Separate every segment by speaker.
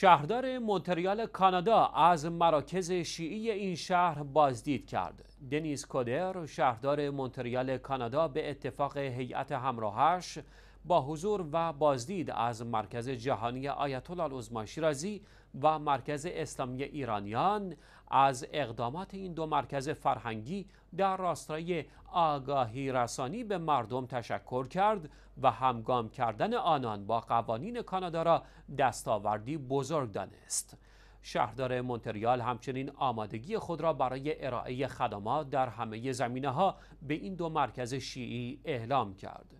Speaker 1: شهردار مونتریال کانادا از مراکز شیعی این شهر بازدید کرد. دنیز کودر شهردار مونتریال کانادا به اتفاق هیئت همراهش با حضور و بازدید از مرکز جهانی آیت الله عظما شیرازی و مرکز اسلامی ایرانیان از اقدامات این دو مرکز فرهنگی در راستای آگاهی رسانی به مردم تشکر کرد و همگام کردن آنان با قوانین کانادا را دستاوردی بزرگ دانست. شهردار مونتریال همچنین آمادگی خود را برای ارائه خدمات در همه زمینه ها به این دو مرکز شیعی اعلام کرد.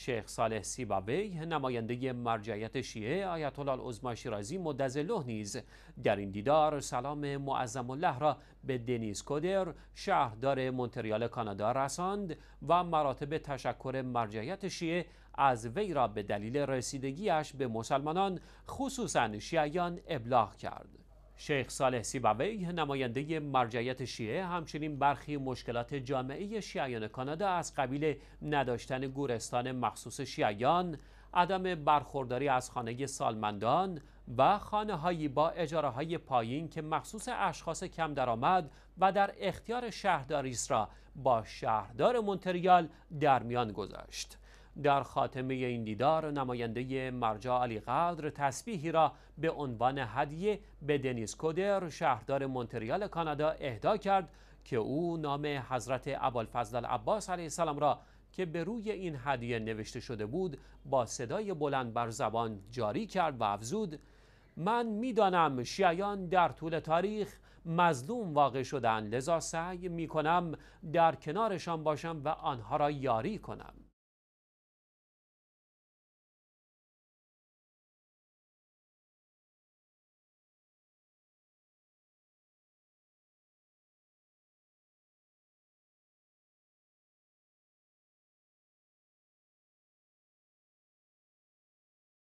Speaker 1: شیخ صالح سیباوی نماینده مرجعیت شیعه آیت الله شیرازی مدظله نیز در این دیدار سلام معظم الله را به دنیز کودر شهردار مونتریال کانادا رساند و مراتب تشکر مرجعیت شیعه از وی را به دلیل رسیدگیش به مسلمانان خصوصا شیعیان ابلاغ کرد شیخ صالح سیبوی نماینده مرجعیت شیعه همچنین برخی مشکلات جامعه شیعیان کانادا از قبیل نداشتن گورستان مخصوص شیعیان عدم برخورداری از خانه سالمندان و خانه هایی با اجاره های پایین که مخصوص اشخاص کم درآمد و در اختیار شهرداری را با شهردار مونتریال در میان گذاشت. در خاتمه این دیدار نماینده مرجا علی قدر تسبیحی را به عنوان هدیه به دنیس کودر شهردار مونتریال کانادا اهدا کرد که او نام حضرت ابوالفضل عباس علیه السلام را که به روی این هدیه نوشته شده بود با صدای بلند بر زبان جاری کرد و افزود من میدانم شیعیان در طول تاریخ مظلوم واقع شدن لذا سعی می کنم در کنارشان باشم و آنها را یاری کنم